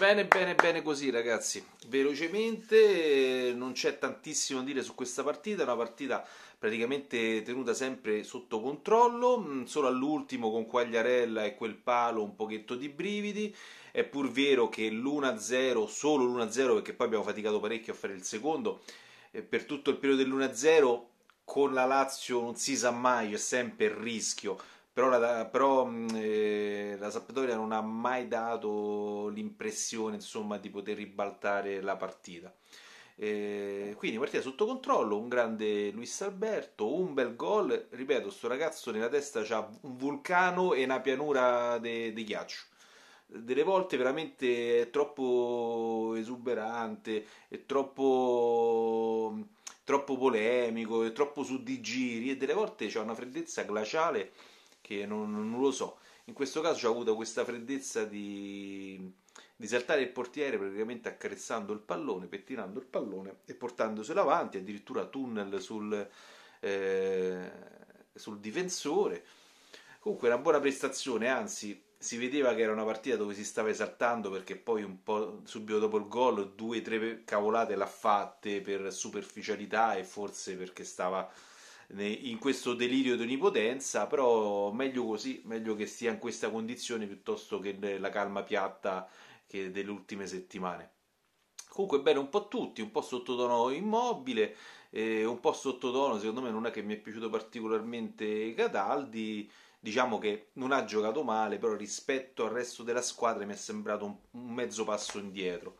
Bene, bene, bene così ragazzi. Velocemente, non c'è tantissimo a dire su questa partita, è una partita praticamente tenuta sempre sotto controllo, mm, solo all'ultimo con Quagliarella e quel palo un pochetto di brividi. È pur vero che l'1-0, solo l'1-0 perché poi abbiamo faticato parecchio a fare il secondo, eh, per tutto il periodo dell'1-0 con la Lazio non si sa mai, c'è sempre il rischio però, la, però mm, eh, la Sampdoria non ha mai dato l'impressione insomma, di poter ribaltare la partita. Eh, quindi partita sotto controllo, un grande Luis Alberto, un bel gol, ripeto, sto ragazzo nella testa ha un vulcano e una pianura di ghiaccio delle volte veramente è troppo esuberante, è troppo, troppo polemico, è troppo su di giri e delle volte c'è una freddezza glaciale che non, non lo so. In questo caso ho avuto questa freddezza di, di saltare il portiere praticamente accarezzando il pallone, pettinando il pallone e portandoselo avanti, addirittura tunnel sul, eh, sul difensore. Comunque una buona prestazione, anzi si vedeva che era una partita dove si stava esaltando perché poi un po' subito dopo il gol due o tre cavolate l'ha fatte per superficialità e forse perché stava in questo delirio di onnipotenza, però meglio così, meglio che stia in questa condizione piuttosto che la calma piatta delle ultime settimane. Comunque bene un po' tutti, un po' sottotono immobile, eh, un po' sottotono, secondo me non è che mi è piaciuto particolarmente Cataldi, diciamo che non ha giocato male, però rispetto al resto della squadra mi è sembrato un, un mezzo passo indietro.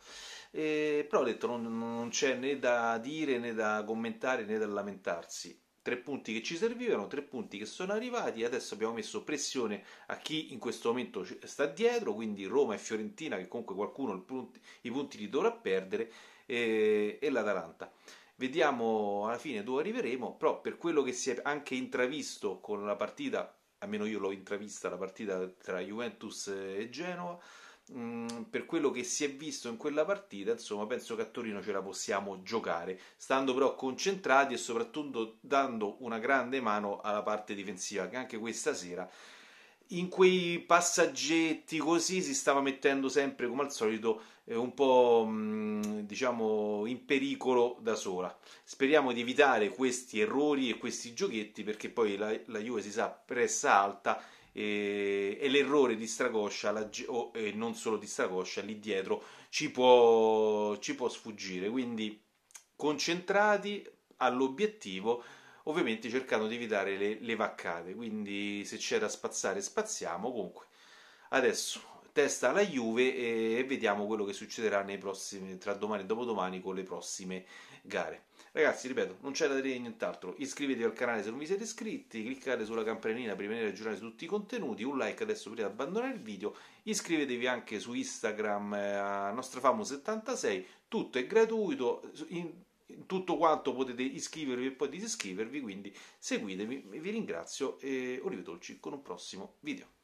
Eh, però ho detto non, non c'è né da dire né da commentare né da lamentarsi Tre punti che ci servivano, tre punti che sono arrivati. Adesso abbiamo messo pressione a chi in questo momento sta dietro, quindi Roma e Fiorentina, che comunque qualcuno punti, i punti li dovrà perdere, e, e l'Atalanta. Vediamo alla fine dove arriveremo, però per quello che si è anche intravisto con la partita, almeno io l'ho intravista la partita tra Juventus e Genova, Mm, per quello che si è visto in quella partita, insomma, penso che a Torino ce la possiamo giocare, stando però concentrati e soprattutto dando una grande mano alla parte difensiva, che anche questa sera in quei passaggetti così si stava mettendo sempre come al solito eh, un po' mm, diciamo in pericolo da sola speriamo di evitare questi errori e questi giochetti perché poi la, la Juve si sa pressa alta e, e l'errore di Stragoscia, la, o, e non solo di Stragoscia, lì dietro ci può, ci può sfuggire. Quindi concentrati all'obiettivo, ovviamente cercando di evitare le, le vaccate. Quindi se c'è da spazzare, spazziamo. Comunque, adesso testa alla Juve e vediamo quello che succederà prossimi, tra domani e dopodomani con le prossime gare. Ragazzi, ripeto, non c'è da dire nient'altro. Iscrivetevi al canale se non vi siete iscritti, cliccate sulla campanellina per rimanere aggiornati su tutti i contenuti, un like adesso prima di abbandonare il video, iscrivetevi anche su Instagram eh, a nostrafamo76, tutto è gratuito, in, tutto quanto potete iscrivervi e poi disiscrivervi, quindi seguitemi, vi ringrazio e Olive con un prossimo video.